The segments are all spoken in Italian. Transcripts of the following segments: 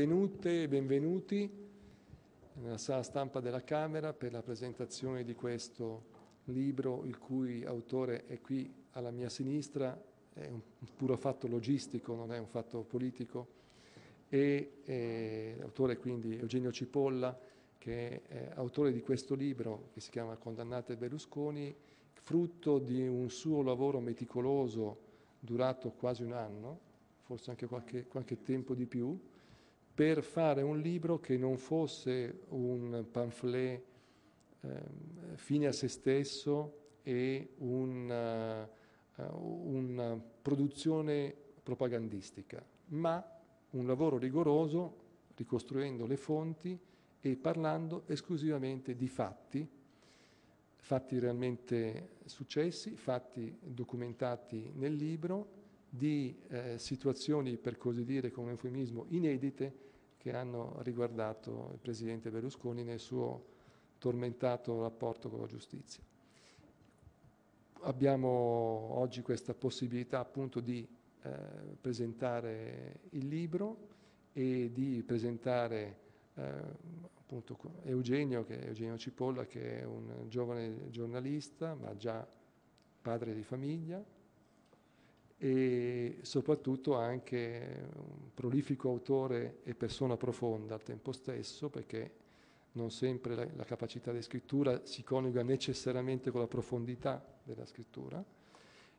Benvenute e benvenuti nella sala stampa della Camera per la presentazione di questo libro il cui autore è qui alla mia sinistra, è un puro fatto logistico, non è un fatto politico, e eh, l'autore quindi Eugenio Cipolla che è eh, autore di questo libro che si chiama Condannate Berlusconi, frutto di un suo lavoro meticoloso durato quasi un anno, forse anche qualche, qualche tempo di più, per fare un libro che non fosse un pamphlet eh, fine a se stesso e una, eh, una produzione propagandistica, ma un lavoro rigoroso ricostruendo le fonti e parlando esclusivamente di fatti, fatti realmente successi, fatti documentati nel libro di eh, situazioni, per così dire, con eufemismo inedite, che hanno riguardato il Presidente Berlusconi nel suo tormentato rapporto con la giustizia. Abbiamo oggi questa possibilità appunto di eh, presentare il libro e di presentare eh, appunto Eugenio, che è Eugenio Cipolla, che è un giovane giornalista, ma già padre di famiglia, e soprattutto anche un prolifico autore e persona profonda al tempo stesso, perché non sempre la, la, capacità di scrittura si coniuga necessariamente con la profondità della scrittura.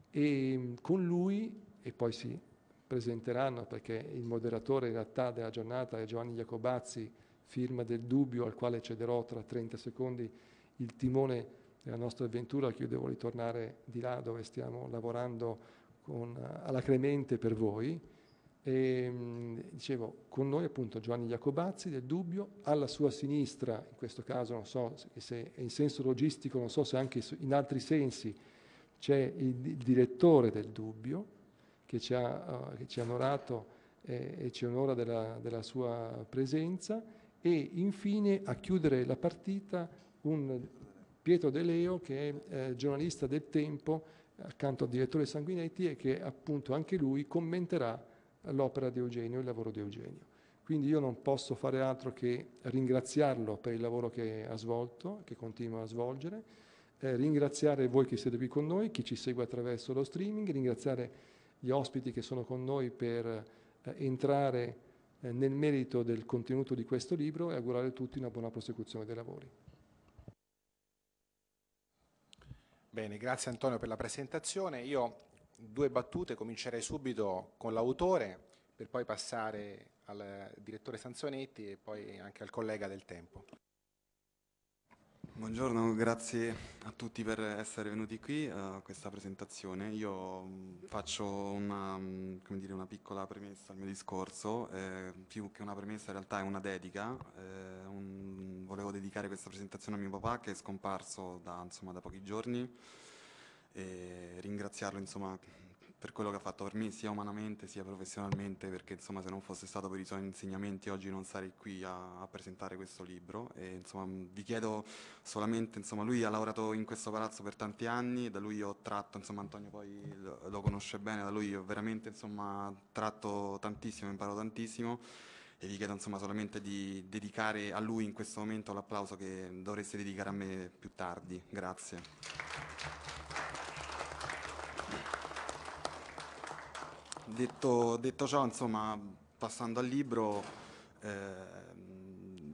E mm, con lui, e poi si presenteranno, perché il moderatore in realtà della giornata è Giovanni Jacobazzi, firma del dubbio al quale cederò tra 30 secondi il timone della nostra avventura, che io devo ritornare di là dove stiamo lavorando con, eh, alla per voi. E, dicevo, con noi appunto Giovanni Jacobazzi del Dubbio, alla sua sinistra, in questo caso non so se in senso logistico, non so se anche in altri sensi, c'è il, direttore del Dubbio che ci ha, eh, che ci onorato eh, e ci onora della, della, sua presenza e infine a chiudere la partita un Pietro De Leo che è eh, giornalista del Tempo accanto al direttore Sanguinetti e che appunto anche lui commenterà l'opera di Eugenio, il lavoro di Eugenio. Quindi io non posso fare altro che ringraziarlo per il lavoro che ha svolto, che continua a svolgere, eh, ringraziare voi che siete qui con noi, chi ci segue attraverso lo streaming, ringraziare gli ospiti che sono con noi per eh, entrare eh, nel merito del contenuto di questo libro e augurare a tutti una buona prosecuzione dei lavori. Bene, grazie Antonio per la presentazione. Io due battute, comincerei subito con l'autore per poi passare al direttore Sanzonetti e poi anche al collega del tempo. Buongiorno, grazie a tutti per essere venuti qui a questa presentazione. Io mm, faccio una, mm, dire, una piccola premessa al mio discorso, eh, più che una premessa in realtà è una dedica. Eh, un, volevo dedicare questa presentazione a mio papà che è scomparso da, insomma, da pochi giorni e ringraziarlo insomma, per quello che ha fatto per me sia umanamente sia professionalmente perché insomma se non fosse stato per i suoi insegnamenti oggi non sarei qui a, a presentare questo libro e insomma vi chiedo solamente insomma lui ha lavorato in questo palazzo per tanti anni da lui ho tratto insomma Antonio poi lo, lo conosce bene da lui ho veramente insomma tratto tantissimo imparato tantissimo e vi chiedo insomma solamente di dedicare a lui in questo momento l'applauso che dovreste dedicare a me più tardi grazie detto, detto, ciò, insomma, passando al libro, eh,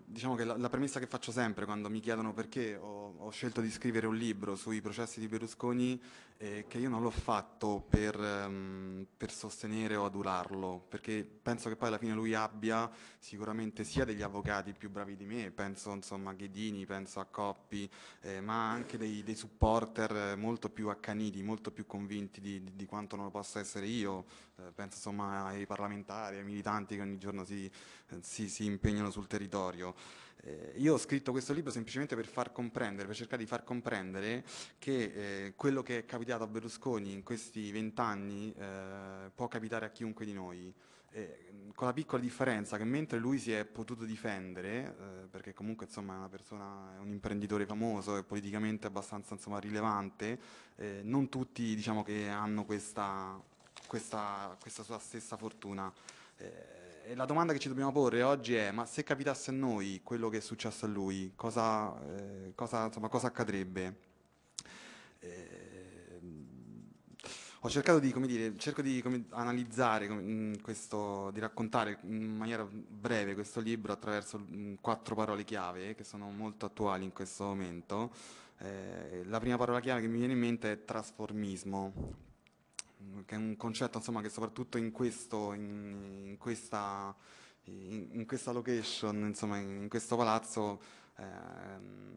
diciamo che la, la, premessa che faccio sempre quando mi chiedono perché ho ho scelto di scrivere un libro sui processi di Berlusconi eh, che io non l'ho fatto per, um, per, sostenere o adularlo, perché penso che poi alla fine lui abbia sicuramente sia degli avvocati più bravi di me, penso insomma, a Ghedini, penso a Coppi, eh, ma anche dei, dei, supporter molto più accaniti, molto più convinti di, di, di quanto non lo possa essere io, eh, penso insomma, ai parlamentari, ai militanti che ogni giorno si, eh, si, si impegnano sul territorio. Eh, io ho scritto questo libro semplicemente per far comprendere, per cercare di far comprendere che eh, quello che è capitato a Berlusconi in questi vent'anni eh, può capitare a chiunque di noi. Mm, con la piccola differenza che mentre lui si è potuto difendere, eh, perché comunque insomma, è una persona, è un imprenditore famoso e politicamente abbastanza insomma, rilevante, eh, non tutti diciamo, hanno questa, questa, questa, sua stessa fortuna. Eh, eh, la domanda che ci dobbiamo porre oggi è: ma se capitasse a noi quello che è successo a lui, cosa, eh, cosa, insomma, cosa accadrebbe? Eh, ho cercato di, come dire, cerco di come, analizzare mh, mm, questo, di raccontare in maniera breve questo libro attraverso mh, mm, quattro parole chiave che sono molto attuali in questo momento. Eh, la prima parola chiave che mi viene in mente è trasformismo, che è un concetto insomma, che soprattutto in, questo, in, in, questa, in questa, location, insomma, in questo palazzo, eh,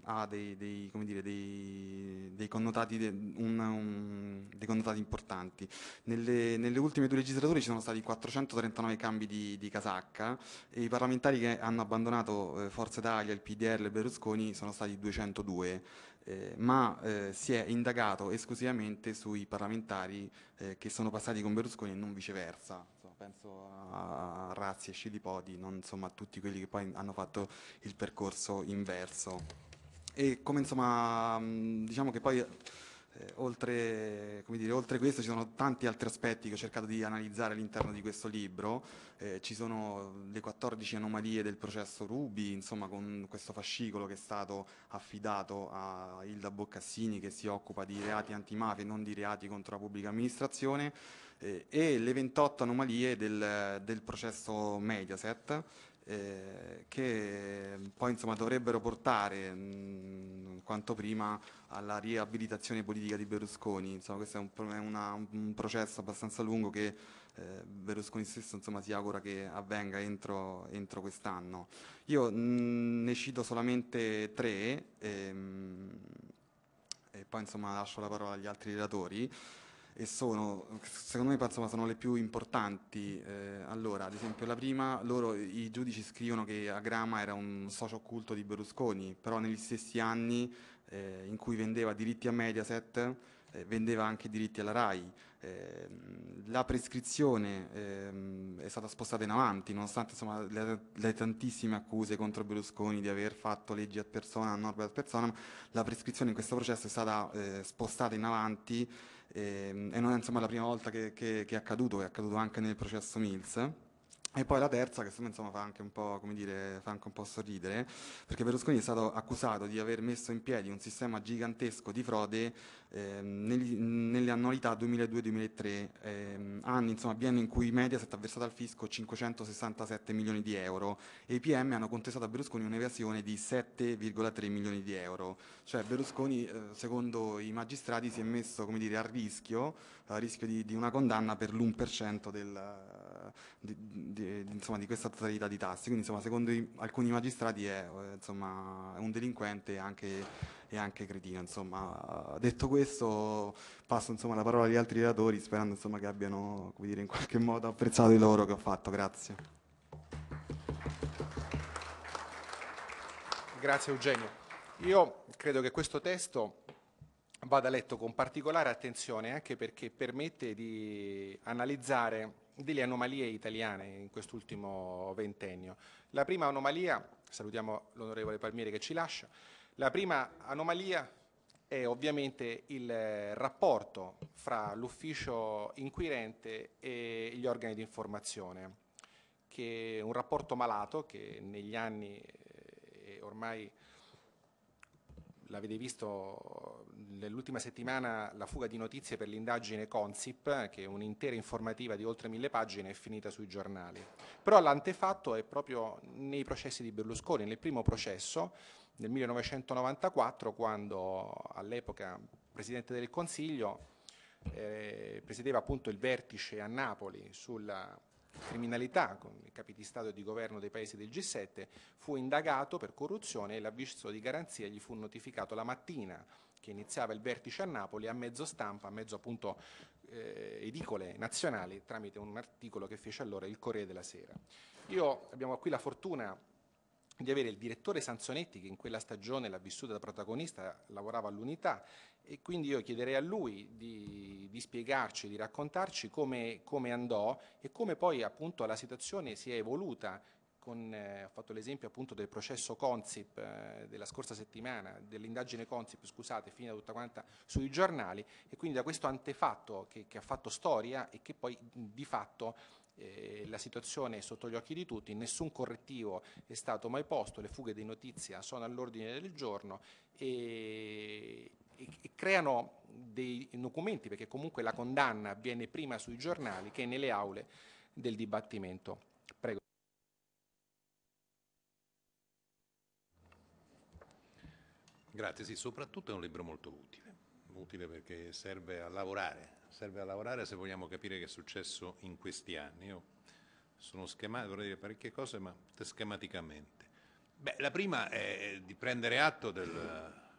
ha dei, dei, dire, dei, dei connotati, de, un, un, connotati, importanti. Nelle, nelle, ultime due legislature ci sono stati 439 cambi di, di casacca e i parlamentari che hanno abbandonato eh, Forza Italia, il PDR e Berlusconi sono stati 202 eh, ma eh, si è indagato esclusivamente sui parlamentari eh, che sono passati con Berlusconi e non viceversa. Insomma, penso a Razzi e Scilipodi, non insomma, a tutti quelli che poi hanno fatto il percorso inverso. E come insomma, diciamo che poi eh, oltre, dire, oltre, questo ci sono tanti altri aspetti che ho cercato di analizzare all'interno di questo libro, eh, ci sono le 14 anomalie del processo Ruby, insomma con questo fascicolo che è stato affidato a Hilda Boccassini che si occupa di reati antimafia e non di reati contro la pubblica amministrazione eh, e le 28 anomalie del, del processo Mediaset eh, che mm, poi insomma, dovrebbero portare mh, mm, quanto prima alla riabilitazione politica di Berlusconi. Insomma, questo è, un, una, un, processo abbastanza lungo che eh, Berlusconi stesso insomma, si augura che avvenga entro, entro quest'anno. Io mh, mm, ne cito solamente tre e, ehm, mh, e poi lascio la parola agli altri relatori e sono, secondo me insomma, sono le più importanti. Eh, allora, ad esempio la prima, loro, i giudici scrivono che Agrama era un socio occulto di Berlusconi, però negli stessi anni eh, in cui vendeva diritti a Mediaset, eh, vendeva anche diritti alla RAI. Eh, la prescrizione ehm, è stata spostata in avanti, nonostante insomma, le, le, tantissime accuse contro Berlusconi di aver fatto leggi a persona, a norma ad persona, la prescrizione in questo processo è stata eh, spostata in avanti e, ehm, e non è insomma la prima volta che, che, che è accaduto, è accaduto anche nel processo Mills. E poi la terza, che insomma, fa, anche dire, fa anche un po', sorridere, perché Berlusconi è stato accusato di aver messo in piedi un sistema gigantesco di frode eh, nelle annualità 2002-2003, eh, anni, insomma, biennio in cui Mediaset ha versato al fisco 567 milioni di euro e i PM hanno contestato a Berlusconi un'evasione di 7,3 milioni di euro. Cioè Berlusconi, eh, secondo i magistrati, si è messo, dire, a rischio, a rischio di, di, una condanna per l'1% del... Di, di di, insomma, di, questa totalità di tassi. Quindi, insomma, secondo i, alcuni magistrati è eh, insomma, un delinquente e anche, e anche cretino. Insomma. Detto questo, passo insomma, la parola agli altri relatori, sperando insomma, che abbiano dire, in qualche modo apprezzato il lavoro che ho fatto. Grazie. Grazie Eugenio. Io credo che questo testo vada letto con particolare attenzione anche perché permette di analizzare delle anomalie italiane in quest'ultimo ventennio. La prima anomalia, salutiamo l'onorevole Palmieri che ci lascia, la prima anomalia è ovviamente il eh, rapporto fra l'ufficio inquirente e gli organi di informazione, che è un rapporto malato che negli anni eh, ormai l'avete visto nell'ultima settimana la fuga di notizie per l'indagine Consip, che è un'intera informativa di oltre mille pagine, è finita sui giornali. Però l'antefatto è proprio nei processi di Berlusconi, nel primo processo, nel 1994, quando all'epoca Presidente del Consiglio eh, presiedeva appunto il vertice a Napoli sulla criminalità con i capi di Stato e di governo dei paesi del G7, fu indagato per corruzione e l'avviso di garanzia gli fu notificato la mattina che iniziava il vertice a Napoli a mezzo stampa, a mezzo appunto eh, edicole nazionali tramite un articolo che fece allora il Corriere della Sera. Io abbiamo qui la fortuna di avere il direttore Sanzonetti che in quella stagione l'ha vissuta da protagonista, lavorava all'unità e quindi io chiederei a lui di, di spiegarci, di raccontarci come, come andò e come poi appunto la situazione si è evoluta con, eh, ho fatto l'esempio appunto del processo Consip eh, della scorsa settimana, dell'indagine Consip, scusate, fino a tutta quanta sui giornali e quindi da questo antefatto che, che ha fatto storia e che poi di fatto eh, la situazione è sotto gli occhi di tutti, nessun correttivo è stato mai posto, le fughe di notizia sono all'ordine del giorno e, e, e creano dei documenti perché comunque la condanna avviene prima sui giornali che nelle aule del dibattimento Grazie, sì, soprattutto è un libro molto utile, utile perché serve a lavorare, serve a lavorare se vogliamo capire che è successo in questi anni. Io sono schematico, vorrei dire parecchie cose, ma schematicamente. Beh, la prima è di prendere atto della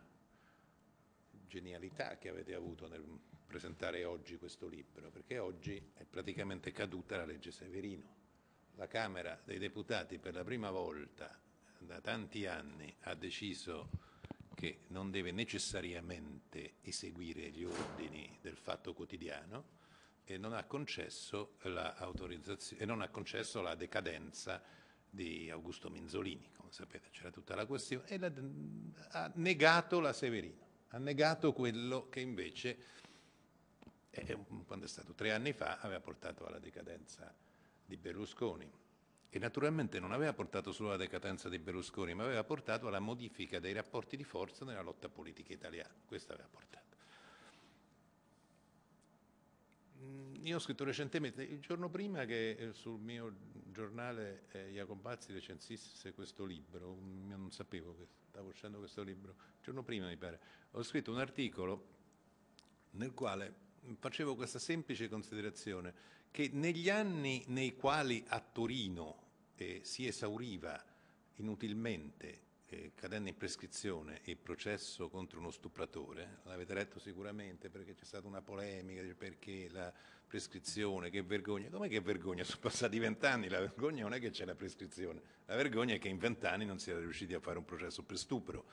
genialità che avete avuto nel presentare oggi questo libro, perché oggi è praticamente caduta la legge Severino. La Camera dei Deputati per la prima volta da tanti anni ha deciso che non deve necessariamente eseguire gli ordini del fatto quotidiano e non ha concesso la, ha concesso la decadenza di Augusto Minzolini, come sapete c'era tutta la questione, e la, ha negato la Severino, ha negato quello che invece, eh, quando è stato tre anni fa, aveva portato alla decadenza di Berlusconi e naturalmente non aveva portato solo alla decadenza di Berlusconi, ma aveva portato alla modifica dei rapporti di forza nella lotta politica italiana. Questo aveva portato. Mm, io ho scritto recentemente, il giorno prima che eh, sul mio giornale eh, Jacobazzi recensisse questo libro, io non sapevo che stavo uscendo questo libro, il giorno prima mi pare, ho scritto un articolo nel quale facevo questa semplice considerazione che negli anni nei quali a Torino eh, si esauriva inutilmente eh, cadendo in prescrizione il processo contro uno stupratore, l'avete letto sicuramente perché c'è stata una polemica perché la prescrizione, che vergogna, com'è che vergogna? Sono passati vent'anni, la vergogna non è che c'è la prescrizione, la vergogna è che in vent'anni non si era riusciti a fare un processo per stupro.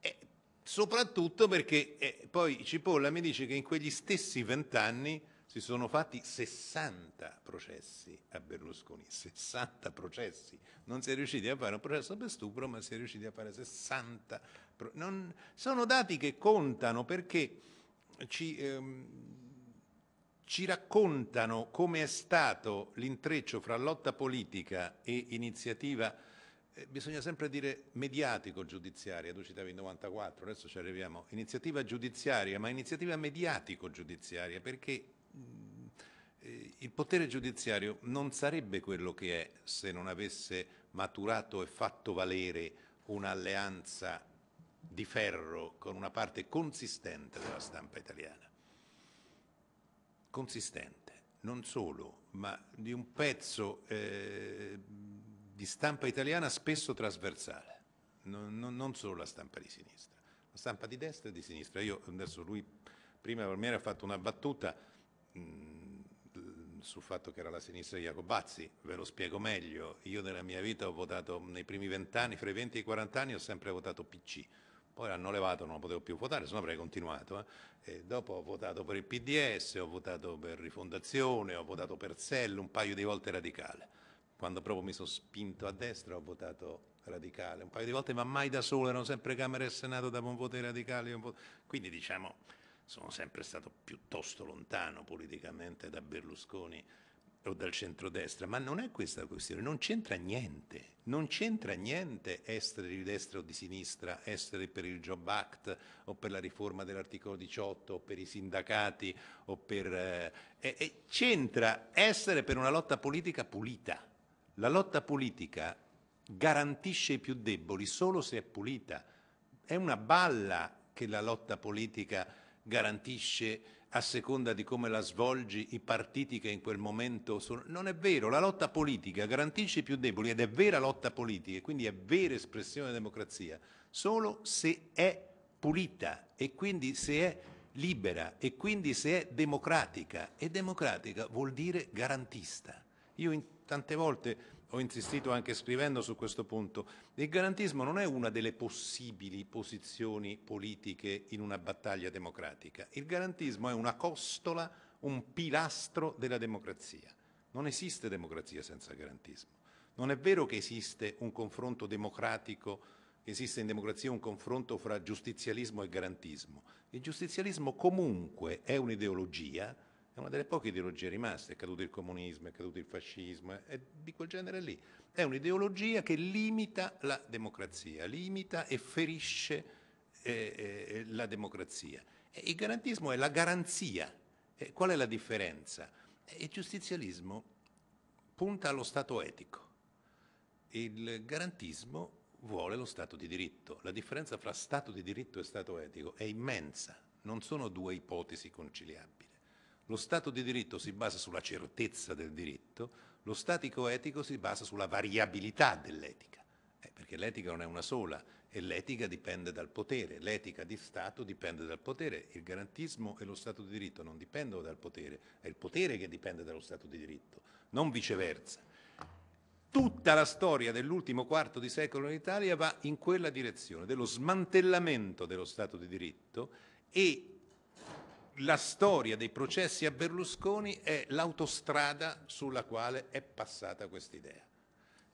E soprattutto perché eh, poi Cipolla mi dice che in quegli stessi vent'anni si sono fatti 60 processi a Berlusconi, 60 processi. Non si è riusciti a fare un processo per stupro, ma si è riusciti a fare 60 processi. Sono dati che contano perché ci, ehm, ci raccontano come è stato l'intreccio fra lotta politica e iniziativa eh, bisogna sempre dire mediatico giudiziaria, tu citavi il 94, adesso ci arriviamo, iniziativa giudiziaria, ma iniziativa mediatico giudiziaria, perché il potere giudiziario non sarebbe quello che è se non avesse maturato e fatto valere un'alleanza di ferro con una parte consistente della stampa italiana. Consistente, non solo, ma di un pezzo eh, di stampa italiana spesso trasversale, non, non, non, solo la stampa di sinistra, la stampa di destra e di sinistra. Io adesso lui prima per me era fatto una battuta. Mh, mm, sul fatto che era la sinistra di Jacobazzi, ve lo spiego meglio, io nella mia vita ho votato nei primi vent'anni, fra i 20 e i 40 anni ho sempre votato PC, poi l'hanno levato, non lo potevo più votare, se no avrei continuato. Eh. dopo ho votato per il PDS, ho votato per Rifondazione, ho votato per Sell, un paio di volte radicale. Quando proprio mi sono spinto a destra ho votato radicale, un paio di volte ma mai da solo, erano sempre Camera e Senato, da un voto radicale, radicali. Voto... Quindi diciamo sono sempre stato piuttosto lontano politicamente da Berlusconi o dal centrodestra, ma non è questa la questione, non c'entra niente, non c'entra niente essere di destra o di sinistra, essere per il Job Act o per la riforma dell'articolo 18 o per i sindacati o per... Eh, eh, c'entra essere per una lotta politica pulita. La lotta politica garantisce i più deboli solo se è pulita. È una balla che la lotta politica garantisce a seconda di come la svolgi i partiti che in quel momento sono. Non è vero, la lotta politica garantisce i più deboli ed è vera lotta politica, e quindi è vera espressione della democrazia, solo se è pulita e quindi se è libera e quindi se è democratica. E democratica vuol dire garantista. Io tante volte ho insistito anche scrivendo su questo punto, il garantismo non è una delle possibili posizioni politiche in una battaglia democratica, il garantismo è una costola, un pilastro della democrazia. Non esiste democrazia senza garantismo. Non è vero che esiste un confronto democratico, che esiste in democrazia un confronto fra giustizialismo e garantismo. Il giustizialismo comunque è un'ideologia è una delle poche ideologie rimaste, è caduto il comunismo, è caduto il fascismo, è di quel genere lì. È un'ideologia che limita la democrazia, limita e ferisce eh, eh, la democrazia. Il garantismo è la garanzia. Eh, qual è la differenza? Eh, il giustizialismo punta allo Stato etico, il garantismo vuole lo Stato di diritto. La differenza fra Stato di diritto e Stato etico è immensa, non sono due ipotesi conciliabili. Lo Stato di diritto si basa sulla certezza del diritto, lo statico etico si basa sulla variabilità dell'etica, eh, perché l'etica non è una sola e l'etica dipende dal potere, l'etica di Stato dipende dal potere, il garantismo e lo Stato di diritto non dipendono dal potere, è il potere che dipende dallo Stato di diritto, non viceversa. Tutta la storia dell'ultimo quarto di secolo in Italia va in quella direzione, dello smantellamento dello Stato di diritto e la storia dei processi a Berlusconi è l'autostrada sulla quale è passata questa idea.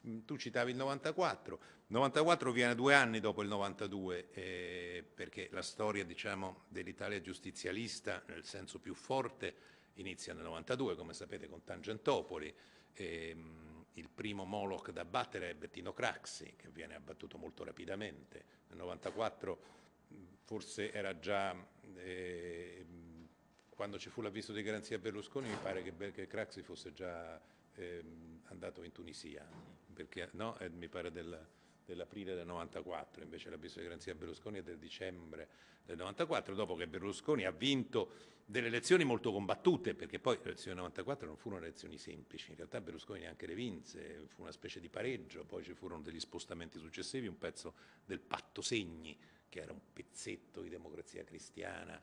Mm, tu citavi il 94, il 94 viene due anni dopo il 92, eh, perché la storia diciamo, dell'Italia giustizialista nel senso più forte inizia nel 92, come sapete con Tangentopoli. Eh, il primo Moloch da battere è Bettino Craxi, che viene abbattuto molto rapidamente. Nel 94 mm, forse era già... Eh, quando ci fu l'avviso di garanzia a Berlusconi mi pare che, che Craxi fosse già ehm, andato in Tunisia, perché no, eh, mi pare del, dell'aprile del 94, invece l'avviso di garanzia a Berlusconi è del dicembre del 94, dopo che Berlusconi ha vinto delle elezioni molto combattute, perché poi le elezioni del 94 non furono elezioni semplici, in realtà Berlusconi neanche le vinse, fu una specie di pareggio, poi ci furono degli spostamenti successivi, un pezzo del patto segni, che era un pezzetto di democrazia cristiana,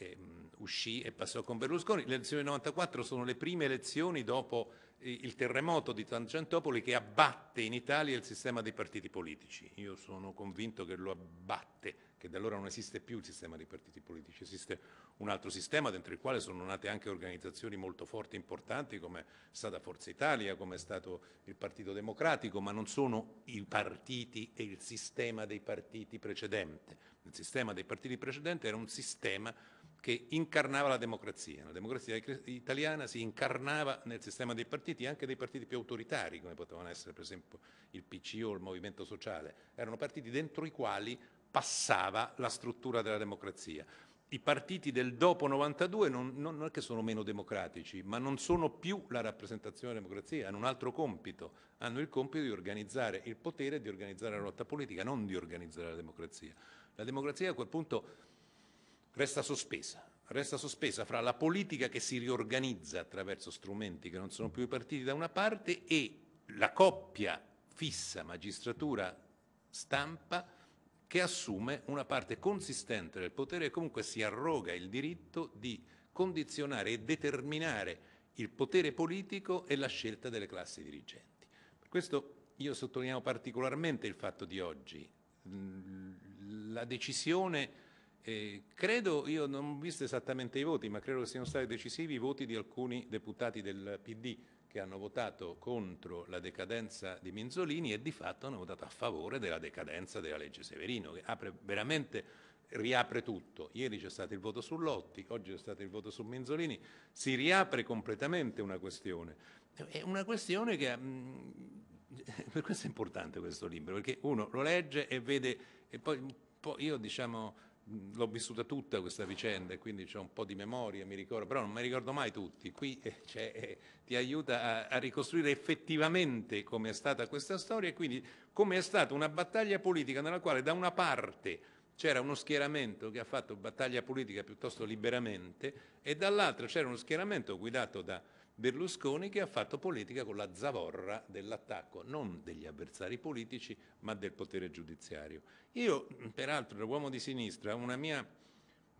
ehm, uscì e passò con Berlusconi. Le elezioni del 94 sono le prime elezioni dopo il terremoto di Tangentopoli che abbatte in Italia il sistema dei partiti politici. Io sono convinto che lo abbatte, che da allora non esiste più il sistema dei partiti politici, esiste un altro sistema dentro il quale sono nate anche organizzazioni molto forti e importanti come è stata Forza Italia, come è stato il Partito Democratico, ma non sono i partiti e il sistema dei partiti precedente. Il sistema dei partiti precedenti era un sistema che incarnava la democrazia. La democrazia italiana si incarnava nel sistema dei partiti, anche dei partiti più autoritari, come potevano essere per esempio il PC o il Movimento Sociale. Erano partiti dentro i quali passava la struttura della democrazia. I partiti del dopo 92 non, non, non è che sono meno democratici, ma non sono più la rappresentazione della democrazia, hanno un altro compito, hanno il compito di organizzare il potere, di organizzare la lotta politica, non di organizzare la democrazia. La democrazia a quel punto resta sospesa. Resta sospesa fra la politica che si riorganizza attraverso strumenti che non sono più i partiti da una parte e la coppia fissa magistratura stampa che assume una parte consistente del potere e comunque si arroga il diritto di condizionare e determinare il potere politico e la scelta delle classi dirigenti. Per questo io sottolineo particolarmente il fatto di oggi, la decisione eh, credo, io non ho visto esattamente i voti, ma credo che siano stati decisivi i voti di alcuni deputati del PD che hanno votato contro la decadenza di Minzolini e di fatto hanno votato a favore della decadenza della legge Severino, che apre veramente, riapre tutto. Ieri c'è stato il voto su Lotti, oggi c'è stato il voto su Minzolini, si riapre completamente una questione. È una questione che... Mm, per questo è importante questo libro, perché uno lo legge e vede... E poi, poi io diciamo l'ho vissuta tutta questa vicenda e quindi c'è un po' di memoria, mi ricordo, però non mi ricordo mai tutti. Qui eh, eh, ti aiuta a, a, ricostruire effettivamente com'è stata questa storia e quindi com'è stata una battaglia politica nella quale da una parte c'era uno schieramento che ha fatto battaglia politica piuttosto liberamente e dall'altra c'era uno schieramento guidato da Berlusconi che ha fatto politica con la zavorra dell'attacco, non degli avversari politici, ma del potere giudiziario. Io, peraltro, da uomo di sinistra, una mia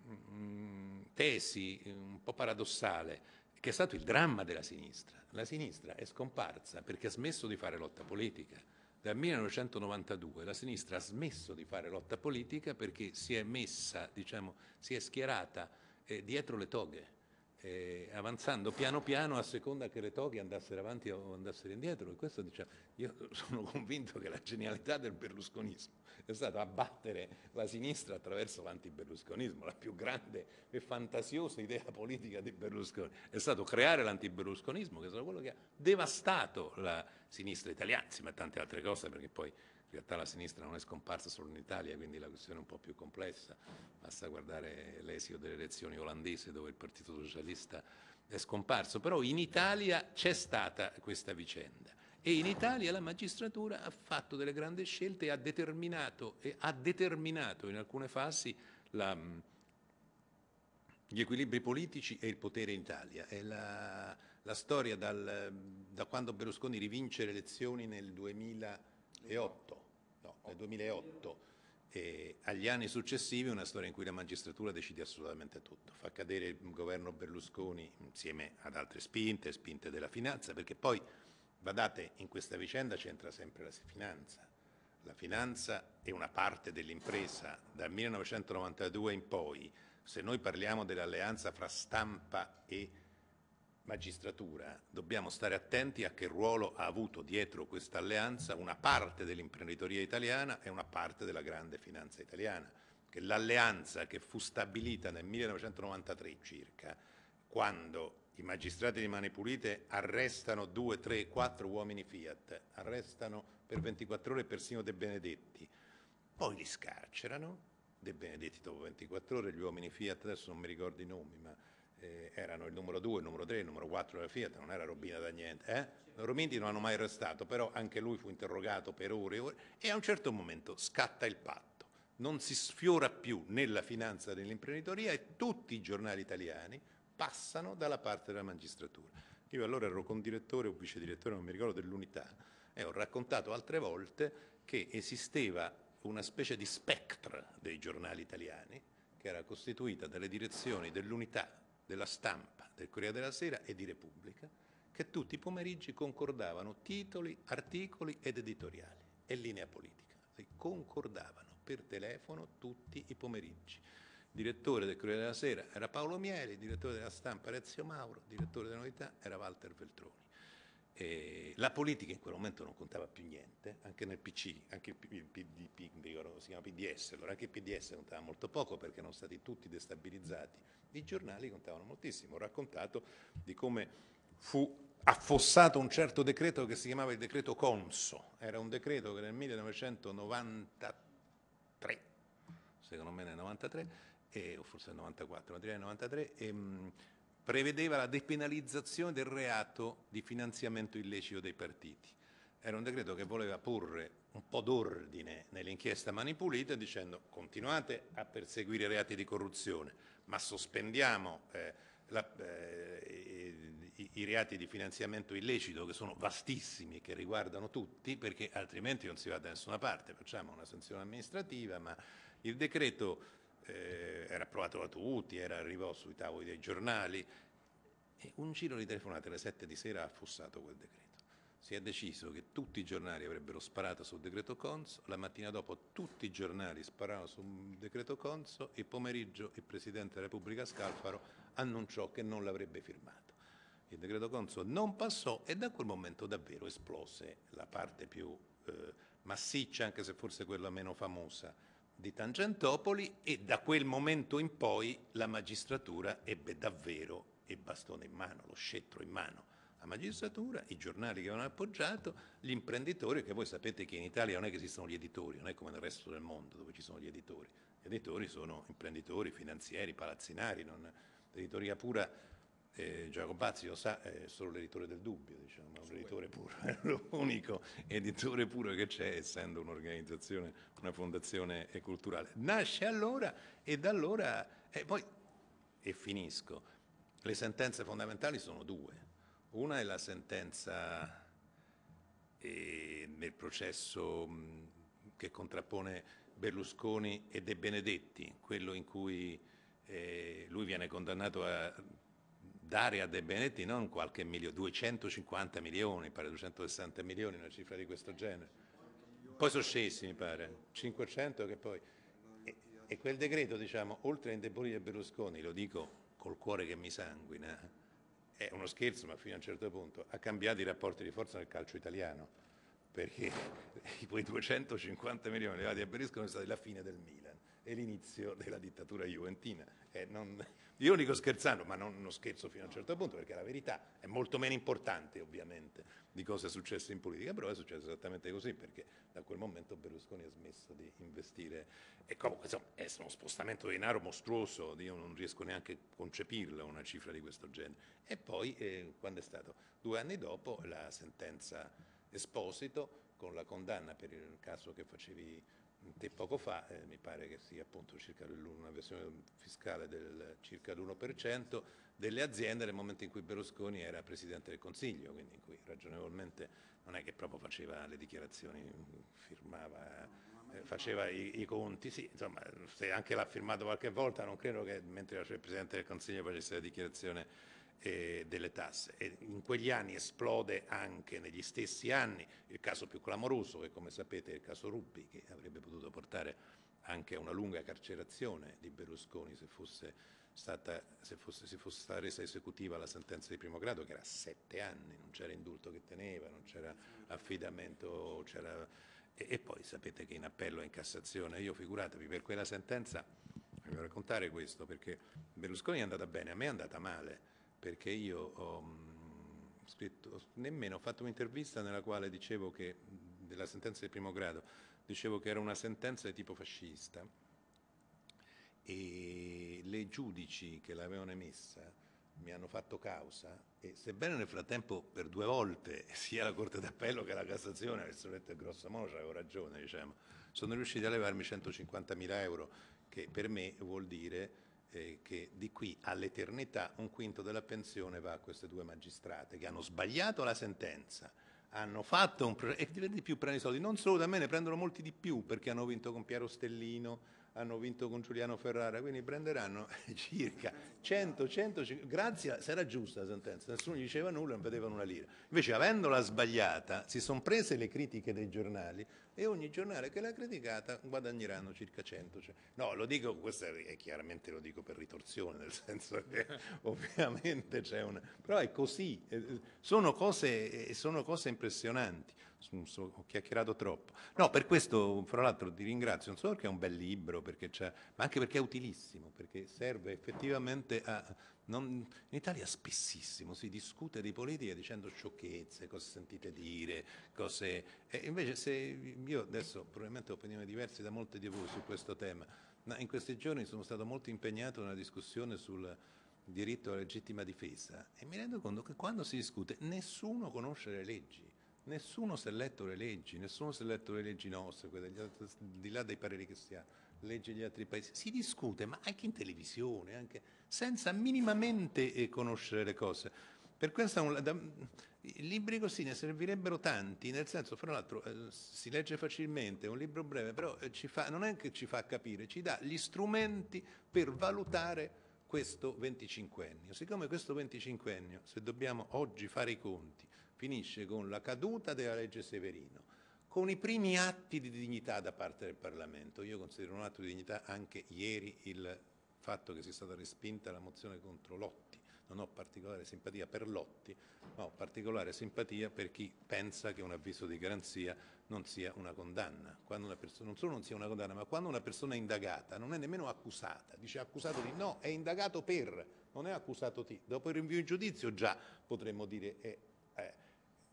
mh, mm, tesi mm, un po' paradossale, che è stato il dramma della sinistra. La sinistra è scomparsa perché ha smesso di fare lotta politica. Dal 1992 la sinistra ha smesso di fare lotta politica perché si è messa, diciamo, si è schierata eh, dietro le toghe eh, avanzando piano piano a seconda che le toghe andassero avanti o andassero indietro. E questo diciamo, io sono convinto che la genialità del berlusconismo è stata abbattere la sinistra attraverso l'antiberlusconismo, la più grande e fantasiosa idea politica di Berlusconi. È stato creare l'antiberlusconismo, che è stato quello che ha devastato la sinistra italiana, insieme a tante altre cose, perché poi in realtà la sinistra non è scomparsa solo in Italia, quindi la questione è un po' più complessa. Basta guardare l'esito delle elezioni olandese dove il Partito Socialista è scomparso. Però in Italia c'è stata questa vicenda e in Italia la magistratura ha fatto delle grandi scelte e ha determinato, e ha determinato in alcune fasi la, gli equilibri politici e il potere in Italia. La, la, storia dal, da quando Berlusconi rivince le elezioni nel 2008 dal 2008 e agli anni successivi una storia in cui la magistratura decide assolutamente tutto, fa cadere il governo Berlusconi insieme ad altre spinte, spinte della finanza, perché poi, badate, in questa vicenda c'entra sempre la finanza. La finanza è una parte dell'impresa. Dal 1992 in poi, se noi parliamo dell'alleanza fra stampa e magistratura dobbiamo stare attenti a che ruolo ha avuto dietro questa alleanza una parte dell'imprenditoria italiana e una parte della grande finanza italiana, che l'alleanza che fu stabilita nel 1993 circa, quando i magistrati di Mani Pulite arrestano due, tre, quattro uomini Fiat, arrestano per 24 ore persino De Benedetti, poi li scarcerano, De Benedetti dopo 24 ore, gli uomini Fiat, adesso non mi ricordo i nomi, ma eh, erano il numero 2, il numero 3, il numero 4 della Fiat, non era Robina da niente. Eh? Romindi non hanno mai arrestato, però anche lui fu interrogato per ore e ore e a un certo momento scatta il patto. Non si sfiora più nella finanza dell'imprenditoria e tutti i giornali italiani passano dalla parte della magistratura. Io allora ero condirettore o vice direttore, non mi ricordo, dell'unità e ho raccontato altre volte che esisteva una specie di spectra dei giornali italiani che era costituita dalle direzioni dell'unità della Stampa, del Corriere della Sera e di Repubblica, che tutti i pomeriggi concordavano titoli, articoli ed editoriali e linea politica. Si concordavano per telefono tutti i pomeriggi. direttore del Corriere della Sera era Paolo Mieli, direttore della Stampa era Ezio Mauro, direttore della Novità era Walter Veltroni. Eh, la politica in quel momento non contava più niente, anche nel PC, anche il, PDP, ricordo, si chiama PDS, allora anche il PDS contava molto poco perché erano stati tutti destabilizzati, i giornali contavano moltissimo, ho raccontato di come fu affossato un certo decreto che si chiamava il decreto Conso, era un decreto che nel 1993, secondo me nel 93, eh, o forse nel 94, ma direi nel 93, eh, prevedeva la depenalizzazione del reato di finanziamento illecito dei partiti. Era un decreto che voleva porre un po' d'ordine nell'inchiesta manipolita dicendo continuate a perseguire reati di corruzione, ma sospendiamo eh, la, eh, i, i, reati di finanziamento illecito che sono vastissimi e che riguardano tutti perché altrimenti non si va da nessuna parte, facciamo una sanzione amministrativa, ma il decreto eh, era approvato da tutti, era, arrivò sui tavoli dei giornali e un giro di telefonate alle 7 di sera ha affossato quel decreto. Si è deciso che tutti i giornali avrebbero sparato sul decreto Conso, la mattina dopo tutti i giornali sparavano sul decreto Conso e pomeriggio il Presidente della Repubblica Scalfaro annunciò che non l'avrebbe firmato. Il decreto Conso non passò e da quel momento davvero esplose la parte più eh, massiccia, anche se forse quella meno famosa, di Tangentopoli e da quel momento in poi la magistratura ebbe davvero il bastone in mano, lo scettro in mano. La magistratura, i giornali che avevano appoggiato, gli imprenditori, che voi sapete che in Italia non è che esistono gli editori, non è come nel resto del mondo dove ci sono gli editori. Gli editori sono imprenditori, finanzieri, palazzinari, non, l'editoria pura eh, Giacobazzi lo sa, è solo l'editore del dubbio, diciamo, è un editore puro, è l'unico editore puro che c'è, essendo un'organizzazione, una fondazione culturale. Nasce allora e da allora, e poi, e finisco, le sentenze fondamentali sono due. Una è la sentenza eh, nel processo mh, che contrappone Berlusconi e De Benedetti, quello in cui eh, lui viene condannato a dare a De Benetti non qualche milione, 250 milioni, pare 260 milioni, una cifra di questo genere. Poi sono scesi, mi pare, 500 che poi... E, e quel decreto, diciamo, oltre a indebolire Berlusconi, lo dico col cuore che mi sanguina, è uno scherzo, ma fino a un certo punto, ha cambiato i rapporti di forza nel calcio italiano perché quei 250 milioni levati a Berlusconi sono stati la fine del Milan e l'inizio della dittatura juventina. Non, io dico scherzando, ma non, non scherzo fino a un certo punto, perché la verità è molto meno importante ovviamente di cosa è successo in politica, però è successo esattamente così, perché da quel momento Berlusconi ha smesso di investire. E comunque insomma, è uno spostamento di denaro mostruoso, io non riesco neanche a concepirla una cifra di questo genere. E poi, eh, quando è stato? Due anni dopo la sentenza Esposito con la condanna per il caso che facevi te poco fa, eh, mi pare che sia appunto circa una versione fiscale del circa l'1% delle aziende nel momento in cui Berlusconi era Presidente del Consiglio, quindi in cui ragionevolmente non è che proprio faceva le dichiarazioni, firmava, eh, faceva i, i, conti, sì, insomma se anche l'ha firmato qualche volta non credo che mentre era Presidente del Consiglio facesse la dichiarazione eh, delle tasse. E in quegli anni esplode anche negli stessi anni il caso più clamoroso, che come sapete è il caso Rubbi, che avrebbe potuto portare anche a una lunga carcerazione di Berlusconi se fosse stata, se fosse, se fosse stata resa esecutiva la sentenza di primo grado, che era sette anni, non c'era indulto che teneva, non c'era affidamento, c'era... E, e poi sapete che in appello e in Cassazione, io figuratevi, per quella sentenza, voglio raccontare questo, perché Berlusconi è andata bene, a me è andata male perché io ho mm, scritto, nemmeno ho fatto un'intervista nella quale dicevo che, mm, della sentenza di primo grado, dicevo che era una sentenza di tipo fascista e le giudici che l'avevano emessa mi hanno fatto causa e sebbene nel frattempo per due volte sia la Corte d'Appello che la Cassazione avessero detto grosso modo avevo ragione diciamo, sono riusciti a levarmi 150.000 euro che per me vuol dire eh, che di qui all'eternità un quinto della pensione va a queste due magistrate che hanno sbagliato la sentenza, hanno fatto un... Pre- e di più prendono i soldi, non solo da me, ne prendono molti di più perché hanno vinto con Piero Stellino, hanno vinto con Giuliano Ferrara, quindi prenderanno circa 100, 150, grazie, se era giusta la sentenza, nessuno gli diceva nulla, non vedevano una lira. Invece avendola sbagliata, si sono prese le critiche dei giornali, e ogni giornale che l'ha criticata guadagneranno circa 100. Cioè, no, lo dico, questo è, chiaramente lo dico per ritorsione, nel senso che ovviamente c'è una... però è così, eh, eh, sono cose, eh, sono cose impressionanti ho chiacchierato troppo. No, per questo, fra l'altro, ti ringrazio, non solo perché è un bel libro, ma anche perché è utilissimo, perché serve effettivamente a non, in Italia spessissimo si discute di politica dicendo sciocchezze, cose sentite dire, cose... E invece se io adesso probabilmente ho opinioni diverse da molti di voi su questo tema, ma in questi giorni sono stato molto impegnato nella discussione sul diritto alla legittima difesa e mi rendo conto che quando si discute nessuno conosce le leggi. Nessuno si è letto le leggi, nessuno si è letto le leggi nostre, di là dei pareri che si hanno legge degli altri paesi. Si discute, ma anche in televisione, anche senza minimamente eh, conoscere le cose. Per questo un, libri così ne servirebbero tanti, nel senso, fra l'altro, eh, si legge facilmente, è un libro breve, però eh, fa, non è che ci fa capire, ci dà gli strumenti per valutare questo 25ennio. Siccome questo 25ennio, se dobbiamo oggi fare i conti, finisce con la caduta della legge Severino, con i primi atti di dignità da parte del Parlamento. Io considero un atto di dignità anche ieri il fatto che sia stata respinta la mozione contro Lotti. Non ho particolare simpatia per Lotti, ma ho particolare simpatia per chi pensa che un avviso di garanzia non sia una condanna. Una persona, non solo non sia una condanna, ma quando una persona è indagata non è nemmeno accusata, dice accusato di no, è indagato per, non è accusato di. Dopo il rinvio in giudizio già potremmo dire è, è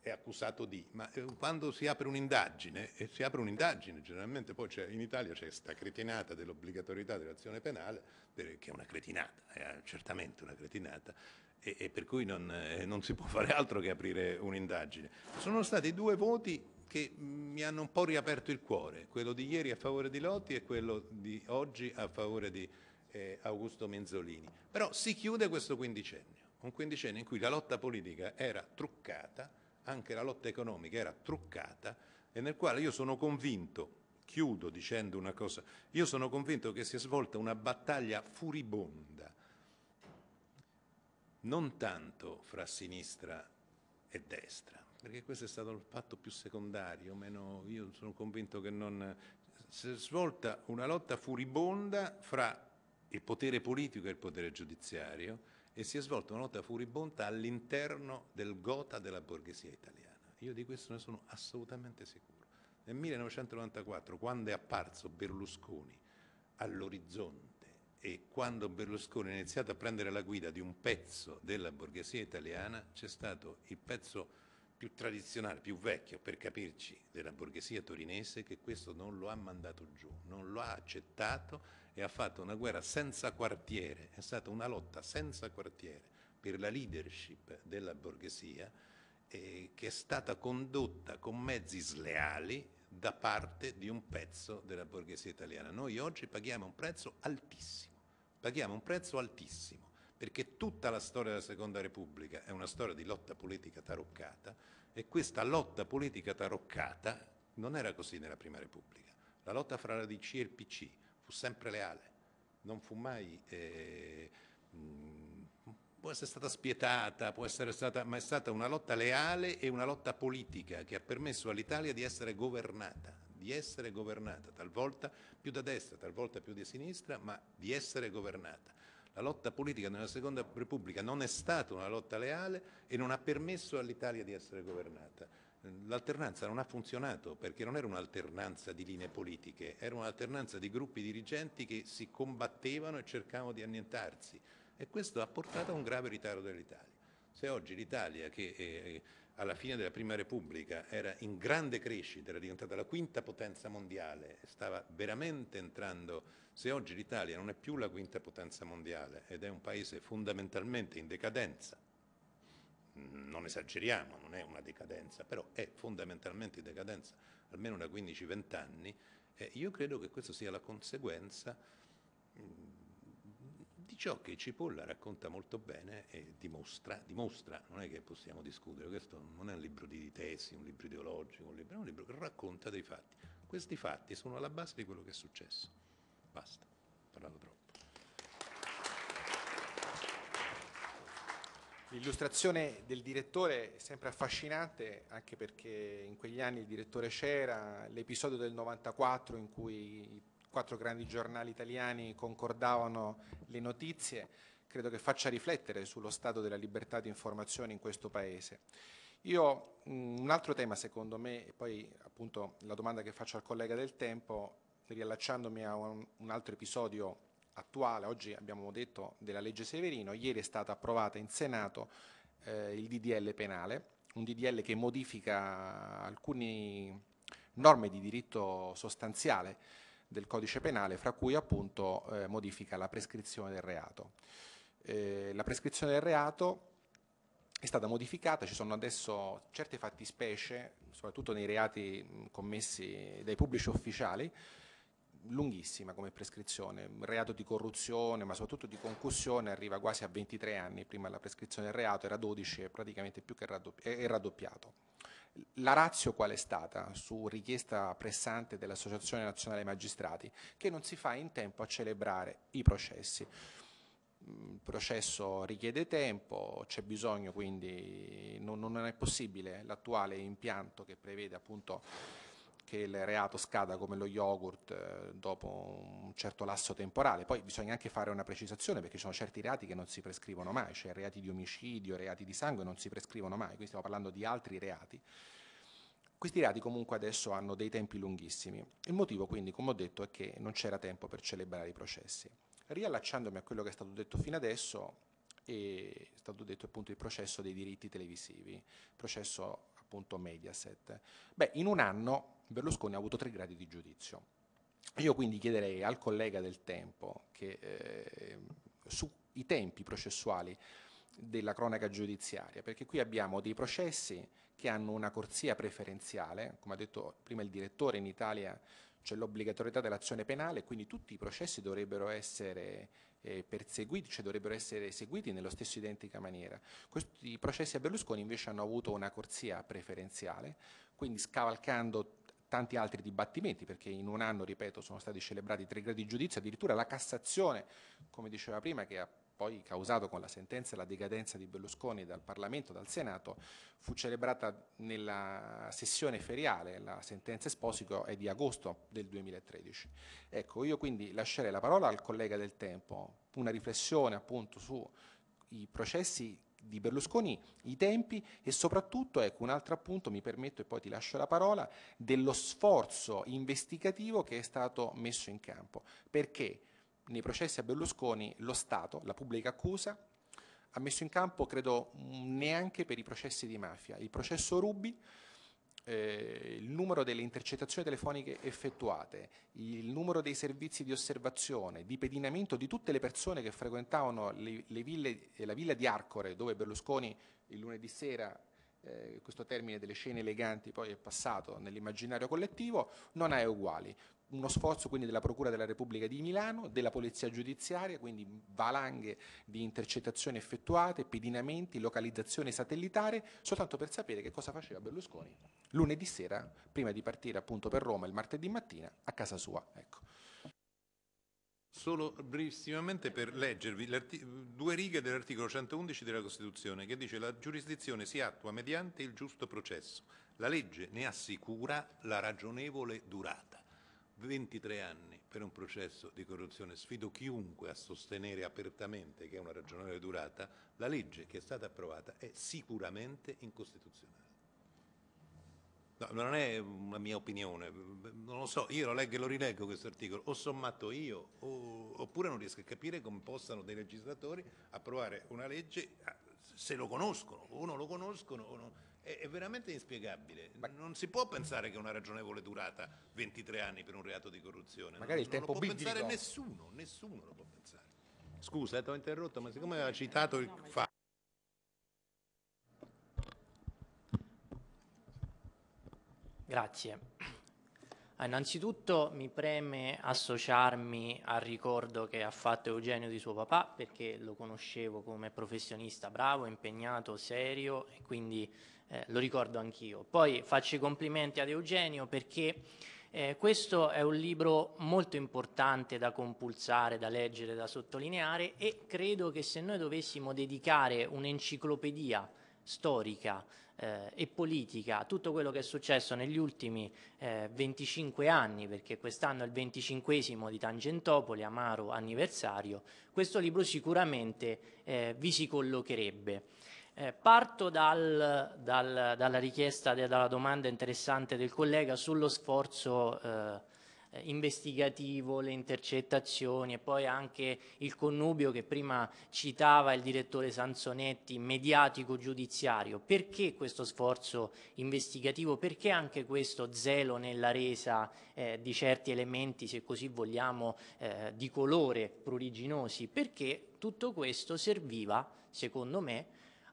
è accusato di, ma eh, quando si apre un'indagine, e si apre un'indagine generalmente, poi in Italia c'è questa cretinata dell'obbligatorietà dell'azione penale, che è una cretinata, è eh, certamente una cretinata, e, e per cui non, eh, non si può fare altro che aprire un'indagine. Sono stati due voti che mm, mi hanno un po' riaperto il cuore, quello di ieri a favore di Lotti e quello di oggi a favore di eh, Augusto Menzolini. Però si chiude questo quindicennio, un quindicennio in cui la lotta politica era truccata, anche la lotta economica era truccata e nel quale io sono convinto, chiudo dicendo una cosa, io sono convinto che si è svolta una battaglia furibonda, non tanto fra sinistra e destra, perché questo è stato il fatto più secondario, meno, io sono convinto che non... Si è svolta una lotta furibonda fra il potere politico e il potere giudiziario, e si è svolta una lotta furibonda all'interno del gota della borghesia italiana. Io di questo ne sono assolutamente sicuro. Nel 1994, quando è apparso Berlusconi all'orizzonte e quando Berlusconi ha iniziato a prendere la guida di un pezzo della borghesia italiana, c'è stato il pezzo più tradizionale, più vecchio, per capirci, della borghesia torinese che questo non lo ha mandato giù, non lo ha accettato e ha fatto una guerra senza quartiere, è stata una lotta senza quartiere per la leadership della borghesia eh, che è stata condotta con mezzi sleali da parte di un pezzo della borghesia italiana. Noi oggi paghiamo un prezzo altissimo, paghiamo un prezzo altissimo perché tutta la storia della Seconda Repubblica è una storia di lotta politica taroccata e questa lotta politica taroccata non era così nella Prima Repubblica. La lotta fra la DC e il PC, fu sempre leale, non fu mai... Eh, mh, può essere stata spietata, può essere stata, ma è stata una lotta leale e una lotta politica che ha permesso all'Italia di essere governata, di essere governata, talvolta più da destra, talvolta più di sinistra, ma di essere governata. La lotta politica nella Seconda Repubblica non è stata una lotta leale e non ha permesso all'Italia di essere governata. L'alternanza non ha funzionato perché non era un'alternanza di linee politiche, era un'alternanza di gruppi dirigenti che si combattevano e cercavano di annientarsi e questo ha portato a un grave ritardo dell'Italia. Se oggi l'Italia, che eh, eh alla fine della Prima Repubblica era in grande crescita, era diventata la quinta potenza mondiale, stava veramente entrando, se oggi l'Italia non è più la quinta potenza mondiale ed è un paese fondamentalmente in decadenza, non esageriamo, non è una decadenza, però è fondamentalmente decadenza almeno da 15-20 anni, eh, io credo che questa sia la conseguenza mm, di ciò che Cipolla racconta molto bene e dimostra, dimostra, non è che possiamo discutere, questo non è un libro di tesi, un libro ideologico, un libro, è un libro che racconta dei fatti. Questi fatti sono alla base di quello che è successo. Basta, ho parlato troppo. L'illustrazione del direttore è sempre affascinante, anche perché in quegli anni il direttore c'era, l'episodio del 94 in cui i quattro grandi giornali italiani concordavano le notizie, credo che faccia riflettere sullo stato della libertà di informazione in questo Paese. Io, mm, un altro tema secondo me, e poi appunto la domanda che faccio al collega del tempo, riallacciandomi a un, altro episodio attuale, oggi abbiamo detto della legge Severino, ieri è stata approvata in Senato eh, il DDL penale, un DDL che modifica alcune norme di diritto sostanziale del codice penale, fra cui appunto eh, modifica la prescrizione del reato. Eh, la prescrizione del reato è stata modificata, ci sono adesso certe fattispecie, soprattutto nei reati commessi dai pubblici ufficiali, lunghissima come prescrizione, reato di corruzione ma soprattutto di concussione arriva quasi a 23 anni, prima la prescrizione del reato era 12 e praticamente più che è raddoppiato. La razio qual è stata? Su richiesta pressante dell'Associazione Nazionale Magistrati che non si fa in tempo a celebrare i processi mm, il processo richiede tempo, c'è bisogno quindi, non, non, è possibile l'attuale impianto che prevede appunto che il reato scada come lo yogurt eh, dopo un certo lasso temporale. Poi bisogna anche fare una precisazione perché ci sono certi reati che non si prescrivono mai, cioè reati di omicidio, reati di sangue non si prescrivono mai, qui stiamo parlando di altri reati. Questi reati comunque adesso hanno dei tempi lunghissimi. Il motivo quindi, come ho detto, è che non c'era tempo per celebrare i processi. Riallacciandomi a quello che è stato detto fino adesso, è stato detto appunto il processo dei diritti televisivi, processo appunto Mediaset. Beh, in un anno Berlusconi ha avuto tre gradi di giudizio. Io quindi chiederei al collega del tempo che eh, sui tempi processuali della cronaca giudiziaria, perché qui abbiamo dei processi che hanno una corsia preferenziale, come ha detto prima il direttore in Italia c'è l'obbligatorietà dell'azione penale, quindi tutti i processi dovrebbero essere eh, perseguiti, cioè dovrebbero essere seguiti nello stesso identica maniera. Questi processi a Berlusconi invece hanno avuto una corsia preferenziale, quindi scavalcando tanti altri dibattimenti, perché in un anno, ripeto, sono stati celebrati tre gradi di giudizio, addirittura la Cassazione, come diceva prima, che ha poi causato con la sentenza e la decadenza di Berlusconi dal Parlamento, dal Senato, fu celebrata nella sessione feriale, la sentenza esposito è di agosto del 2013. Ecco, io quindi lascerei la parola al collega del tempo, una riflessione appunto sui processi di Berlusconi, i tempi e soprattutto, ecco un altro appunto, mi permetto e poi ti lascio la parola, dello sforzo investigativo che è stato messo in campo. Perché? nei processi a Berlusconi lo Stato, la pubblica accusa, ha messo in campo, credo, neanche per i processi di mafia. Il processo Rubi, eh, il numero delle intercettazioni telefoniche effettuate, il numero dei servizi di osservazione, di pedinamento di tutte le persone che frequentavano le, le ville, eh, la villa di Arcore, dove Berlusconi il lunedì sera eh, questo termine delle scene eleganti poi è passato nell'immaginario collettivo, non ha uguali uno sforzo quindi della Procura della Repubblica di Milano, della Polizia Giudiziaria, quindi valanghe di intercettazioni effettuate, pedinamenti, localizzazione satellitare, soltanto per sapere che cosa faceva Berlusconi lunedì sera, prima di partire appunto per Roma il martedì mattina, a casa sua. Ecco. Solo brevissimamente per leggervi due righe dell'articolo 111 della Costituzione che dice la giurisdizione si attua mediante il giusto processo. La legge ne assicura la ragionevole durata. 23 anni per un processo di corruzione. Sfido chiunque a sostenere apertamente che è una ragionevole durata, la legge che è stata approvata è sicuramente incostituzionale. No, non è una mia opinione, non lo so, io lo leggo e lo rileggo questo articolo, o sono matto io, o, oppure non riesco a capire come possano dei legislatori approvare una legge se lo conoscono, o non lo conoscono, o non, è, è veramente inspiegabile. Ma non si può pensare che una ragionevole durata 23 anni per un reato di corruzione. Magari non, il tempo non lo può biblico. pensare nessuno, nessuno lo può pensare. Scusa, eh, ti ho interrotto, ma siccome aveva citato il fatto. Grazie. Ah, innanzitutto mi preme associarmi al ricordo che ha fatto Eugenio di suo papà perché lo conoscevo come professionista bravo, impegnato, serio e quindi eh, lo ricordo anch'io. Poi faccio i complimenti ad Eugenio perché eh, questo è un libro molto importante da compulsare, da leggere, da sottolineare e credo che se noi dovessimo dedicare un'enciclopedia storica eh, e politica, a tutto quello che è successo negli ultimi eh, 25 anni, perché quest'anno è il 25 di Tangentopoli, amaro anniversario, questo libro sicuramente eh, vi si collocherebbe. Eh, parto dal, dal, dalla richiesta, de, dalla domanda interessante del collega sullo sforzo eh, investigativo, le intercettazioni e poi anche il connubio che prima citava il direttore Sanzonetti, mediatico-giudiziario. Perché questo sforzo investigativo? Perché anche questo zelo nella resa eh, di certi elementi, se così vogliamo, eh, di colore pruriginosi? Perché tutto questo serviva, secondo me,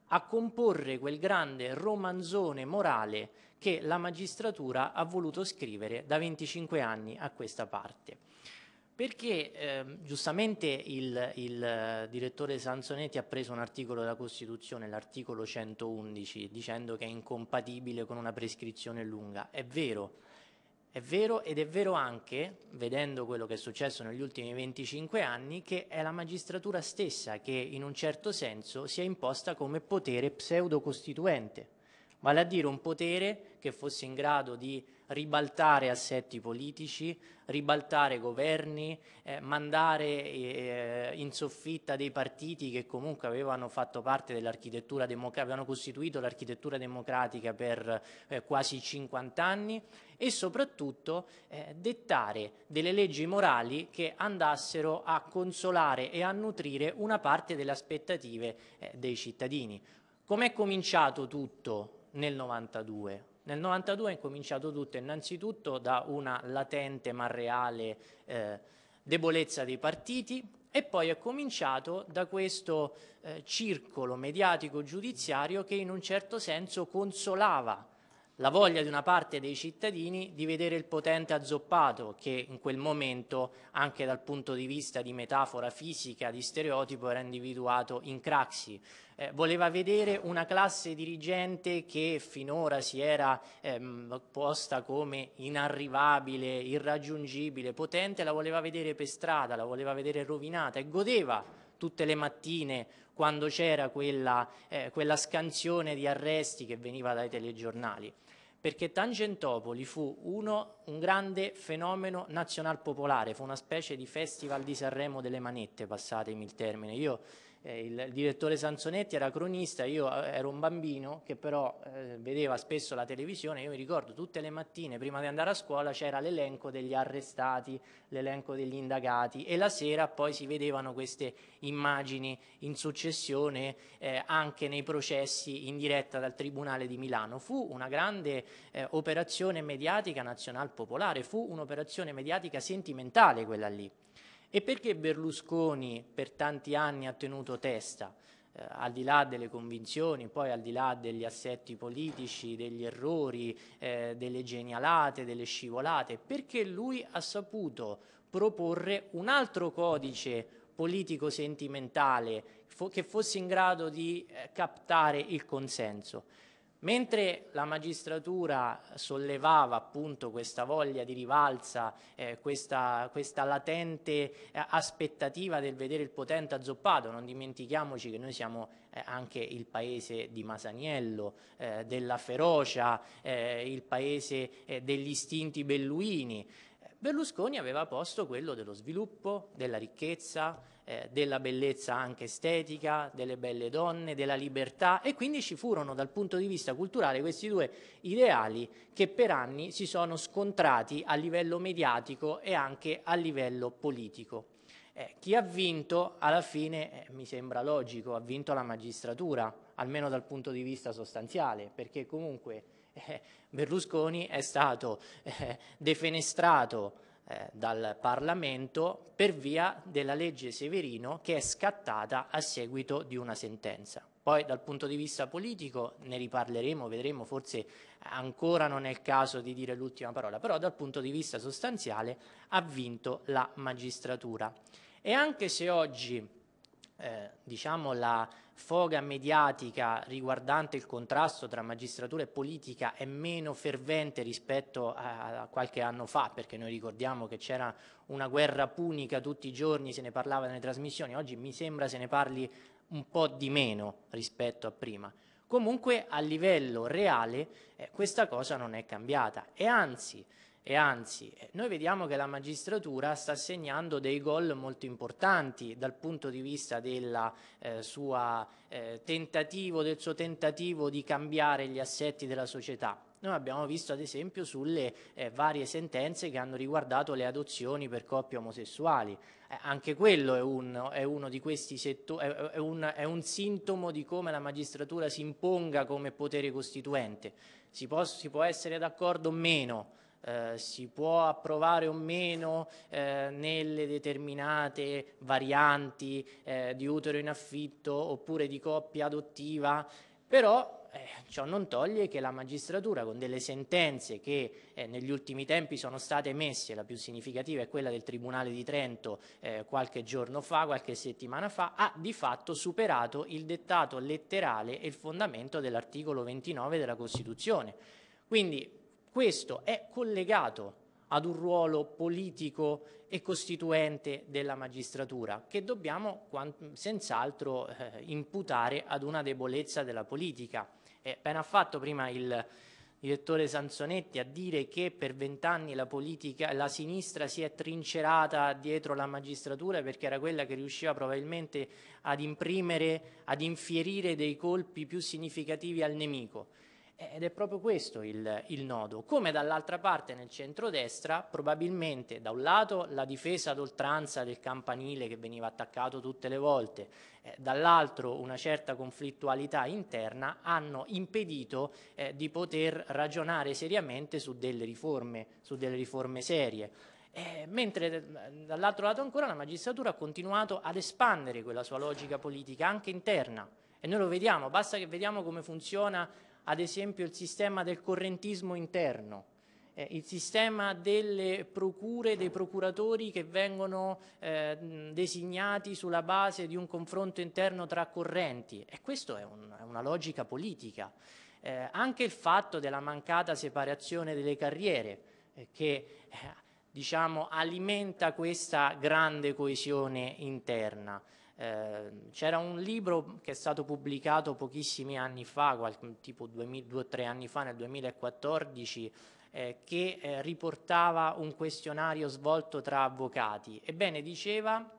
a comporre quel grande romanzone morale che la magistratura ha voluto scrivere da 25 anni a questa parte. Perché eh, giustamente il, il eh, direttore Sanzonetti ha preso un articolo della Costituzione, l'articolo 111, dicendo che è incompatibile con una prescrizione lunga. È vero, è vero ed è vero anche, vedendo quello che è successo negli ultimi 25 anni, che è la magistratura stessa che in un certo senso si è imposta come potere pseudo-costituente, vale a dire un potere che fosse in grado di ribaltare assetti politici, ribaltare governi, eh, mandare eh, in soffitta dei partiti che comunque avevano fatto parte dell'architettura democratica, avevano costituito l'architettura democratica per eh, quasi 50 anni e soprattutto eh, dettare delle leggi morali che andassero a consolare e a nutrire una parte delle aspettative eh, dei cittadini. Com'è cominciato tutto nel 92? Nel 92 è cominciato tutto innanzitutto da una latente ma reale eh, debolezza dei partiti e poi è cominciato da questo eh, circolo mediatico giudiziario che in un certo senso consolava la voglia di una parte dei cittadini di vedere il potente azzoppato che in quel momento anche dal punto di vista di metafora fisica, di stereotipo era individuato in Craxi. Eh, voleva vedere una classe dirigente che finora si era ehm, posta come inarrivabile, irraggiungibile, potente, la voleva vedere per strada, la voleva vedere rovinata e godeva tutte le mattine quando c'era quella, eh, quella scansione di arresti che veniva dai telegiornali perché Tangentopoli fu uno, un grande fenomeno nazional popolare, fu una specie di festival di Sanremo delle manette, passatemi il termine. Io eh, il, direttore Sanzonetti era cronista, io eh, ero un bambino che però eh, vedeva spesso la televisione, io mi ricordo tutte le mattine prima di andare a scuola c'era l'elenco degli arrestati, l'elenco degli indagati e la sera poi si vedevano queste immagini in successione eh, anche nei processi in diretta dal Tribunale di Milano. Fu una grande eh, operazione mediatica nazional popolare, fu un'operazione mediatica sentimentale quella lì. E perché Berlusconi per tanti anni ha tenuto testa? Eh, al di là delle convinzioni, poi al di là degli assetti politici, degli errori, eh, delle genialate, delle scivolate, perché lui ha saputo proporre un altro codice politico-sentimentale fo- che fosse in grado di eh, captare il consenso. Mentre la magistratura sollevava appunto questa voglia di rivalsa, eh, questa, questa, latente eh, aspettativa del vedere il potente azzoppato, non dimentichiamoci che noi siamo eh, anche il paese di Masaniello, eh, della ferocia, eh, il paese eh, degli istinti belluini, Berlusconi aveva posto quello dello sviluppo, della ricchezza, eh, della bellezza anche estetica, delle belle donne, della libertà e quindi ci furono dal punto di vista culturale questi due ideali che per anni si sono scontrati a livello mediatico e anche a livello politico. Eh, chi ha vinto alla fine, eh, mi sembra logico, ha vinto la magistratura, almeno dal punto di vista sostanziale, perché comunque eh, Berlusconi è stato eh, defenestrato eh, dal Parlamento per via della legge Severino che è scattata a seguito di una sentenza. Poi dal punto di vista politico ne riparleremo, vedremo, forse ancora non è il caso di dire l'ultima parola, però dal punto di vista sostanziale ha vinto la magistratura. E anche se oggi eh, diciamo la, foga mediatica riguardante il contrasto tra magistratura e politica è meno fervente rispetto a qualche anno fa, perché noi ricordiamo che c'era una guerra punica tutti i giorni, se ne parlava nelle trasmissioni, oggi mi sembra se ne parli un po' di meno rispetto a prima. Comunque a livello reale eh, questa cosa non è cambiata e anzi e anzi noi vediamo che la magistratura sta segnando dei gol molto importanti dal punto di vista della, eh, sua, eh, del suo tentativo di cambiare gli assetti della società. Noi abbiamo visto ad esempio sulle eh, varie sentenze che hanno riguardato le adozioni per coppie omosessuali. Eh, anche quello è un, è, setto, è, è, un, è un sintomo di come la magistratura si imponga come potere costituente. Si può, si può essere d'accordo o meno eh, si può approvare o meno eh, nelle determinate varianti eh, di utero in affitto oppure di coppia adottiva, però eh, ciò non toglie che la magistratura con delle sentenze che eh, negli ultimi tempi sono state emesse, la più significativa è quella del Tribunale di Trento eh, qualche giorno fa, qualche settimana fa, ha di fatto superato il dettato letterale e il fondamento dell'articolo 29 della Costituzione. Quindi questo è collegato ad un ruolo politico e costituente della magistratura, che dobbiamo senz'altro eh, imputare ad una debolezza della politica. E appena fatto prima il direttore Sansonetti a dire che per vent'anni la politica, la sinistra si è trincerata dietro la magistratura perché era quella che riusciva probabilmente ad imprimere, ad infierire dei colpi più significativi al nemico. Eh, ed è proprio questo il, il nodo. Come dall'altra parte nel centrodestra, probabilmente da un lato la difesa ad oltranza del campanile che veniva attaccato tutte le volte, eh, dall'altro una certa conflittualità interna, hanno impedito eh, di poter ragionare seriamente su delle riforme, su delle riforme serie. Eh, mentre eh, dall'altro lato ancora la magistratura ha continuato ad espandere quella sua logica politica anche interna. E noi lo vediamo, basta che vediamo come funziona ad esempio il sistema del correntismo interno, eh, il sistema delle procure, dei procuratori che vengono eh, designati sulla base di un confronto interno tra correnti. E questa è, un, è una logica politica. Eh, anche il fatto della mancata separazione delle carriere eh, che eh, diciamo, alimenta questa grande coesione interna. Ehm, c'era un libro che è stato pubblicato pochissimi anni fa, qualche, tipo due o tre anni fa, nel 2014, eh, che eh, riportava un questionario svolto tra avvocati. Ebbene, diceva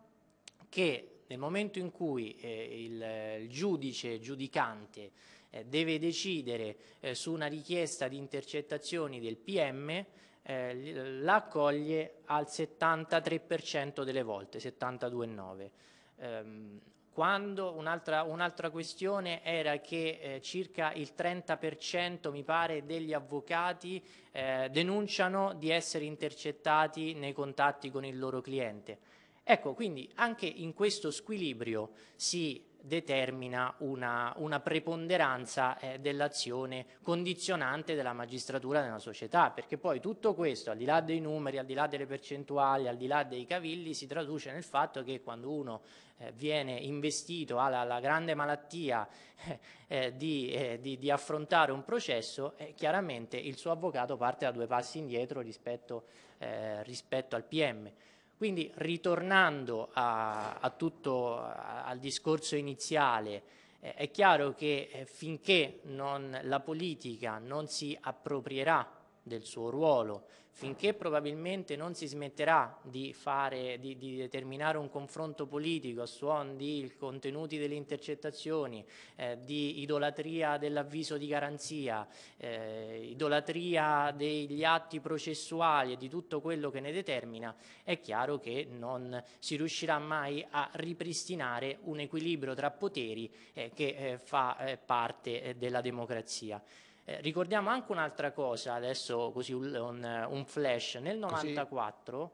che nel momento in cui eh, il, eh, il giudice giudicante eh, deve decidere eh, su una richiesta di intercettazioni del PM, eh, la al 73% delle volte, 72,9%. Ehm, quando un'altra, un'altra, questione era che eh, circa il 30% mi pare degli avvocati eh, denunciano di essere intercettati nei contatti con il loro cliente. Ecco, quindi anche in questo squilibrio si determina una, una preponderanza eh, dell'azione condizionante della magistratura nella società, perché poi tutto questo, al di là dei numeri, al di là delle percentuali, al di là dei cavilli, si traduce nel fatto che quando uno eh, viene investito alla, alla grande malattia eh, eh di, eh, di, di, affrontare un processo, eh, chiaramente il suo avvocato parte da due passi indietro rispetto, rispetto al PM. Quindi ritornando a, a tutto, a, al discorso iniziale, eh, è chiaro che eh, finché non, la politica non si approprierà del suo ruolo, finché probabilmente non si smetterà di, fare, di, di determinare un confronto politico a suon di contenuti delle intercettazioni, eh, di idolatria dell'avviso di garanzia, eh, idolatria degli atti processuali e di tutto quello che ne determina, è chiaro che non si riuscirà mai a ripristinare un equilibrio tra poteri eh, che eh, fa eh, parte eh, della democrazia. Eh, ricordiamo anche un'altra cosa, adesso così un, un, flash, nel 94,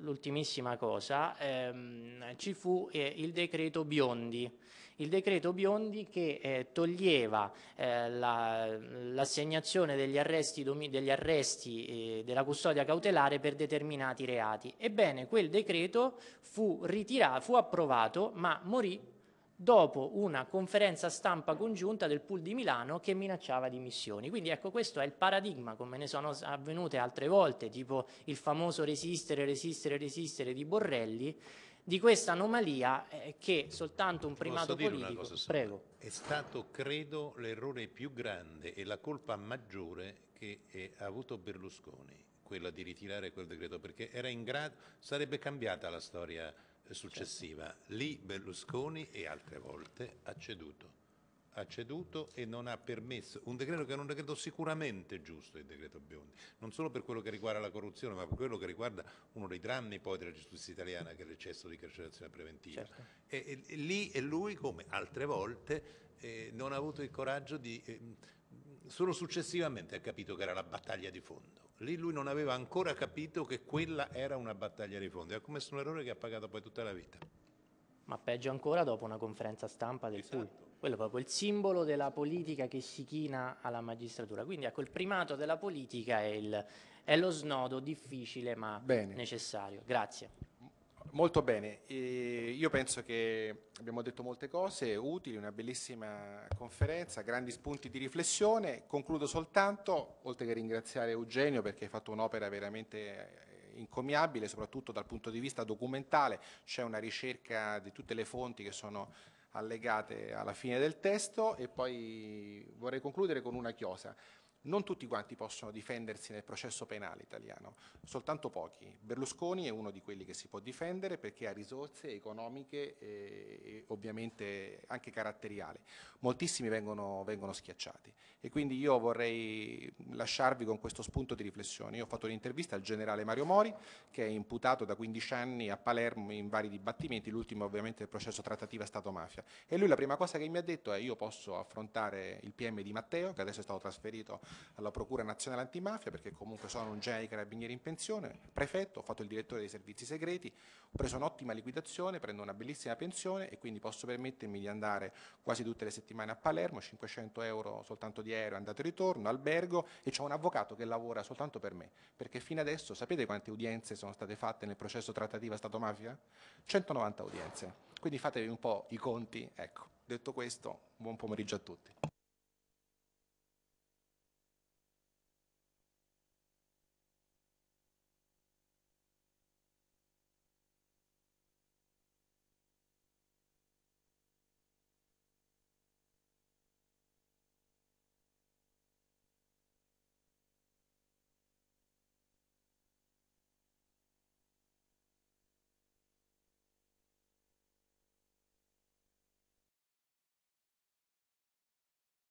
l'ultimissima cosa, ehm, ci fu eh, il decreto Biondi, il decreto Biondi che eh, toglieva eh, la, l'assegnazione degli arresti, degli arresti eh, della custodia cautelare per determinati reati. Ebbene, quel decreto fu, ritirato, fu approvato ma morì dopo una conferenza stampa congiunta del pool di Milano che minacciava dimissioni. Quindi ecco questo è il paradigma, come ne sono avvenute altre volte, tipo il famoso resistere, resistere, resistere di Borrelli, di questa anomalia eh, che soltanto un primato politico... Cosa, Prego. È stato, credo, l'errore più grande e la colpa maggiore che eh, ha avuto Berlusconi, quella di ritirare quel decreto, perché era in grado, sarebbe cambiata la storia successiva. Certo. Lì Berlusconi e altre volte ha ceduto. Ha ceduto e non ha permesso un decreto che era un decreto sicuramente giusto, il decreto Biondi, non solo per quello che riguarda la corruzione, ma per quello che riguarda uno dei drammi poi della giustizia italiana, che è l'eccesso di carcerazione preventiva. Certo. e, e, lì e lui, come altre volte, eh, non ha avuto il coraggio di. Eh, solo successivamente ha capito che era la battaglia di fondo lì lui non aveva ancora capito che quella era una battaglia di fondo ha commesso un errore che ha pagato poi tutta la vita. Ma peggio ancora dopo una conferenza stampa del esatto. PUL. Quello è proprio il simbolo della politica che si china alla magistratura. Quindi ecco, il primato della politica è, il, è lo snodo difficile ma Bene. necessario. Grazie. Molto bene, e io penso che abbiamo detto molte cose utili, una bellissima conferenza, grandi spunti di riflessione. Concludo soltanto, oltre che ringraziare Eugenio perché hai fatto un'opera veramente eh, incomiabile, soprattutto dal punto di vista documentale, c'è una ricerca di tutte le fonti che sono allegate alla fine del testo e poi vorrei concludere con una chiosa. Non tutti quanti possono difendersi nel processo penale italiano, soltanto pochi. Berlusconi è uno di quelli che si può difendere perché ha risorse economiche eh, e ovviamente anche caratteriali. Moltissimi vengono, vengono schiacciati e quindi io vorrei lasciarvi con questo spunto di riflessione. Io ho fatto un'intervista al generale Mario Mori che è imputato da 15 anni a Palermo in vari dibattimenti, l'ultimo ovviamente è il processo trattativa Stato-mafia e lui la prima cosa che mi ha detto è io posso affrontare il PM di Matteo che adesso è stato trasferito alla Procura Nazionale Antimafia perché comunque sono un genere di carabinieri in pensione, prefetto, ho fatto il direttore dei servizi segreti, ho preso un'ottima liquidazione, prendo una bellissima pensione e quindi posso permettermi di andare quasi tutte le settimane a Palermo, 500 euro soltanto di aereo, andato e ritorno, albergo e ho un avvocato che lavora soltanto per me, perché fino adesso sapete quante udienze sono state fatte nel processo trattativa Stato-mafia? 190 udienze. Quindi fatevi un po' i conti, ecco. Detto questo, buon pomeriggio a tutti.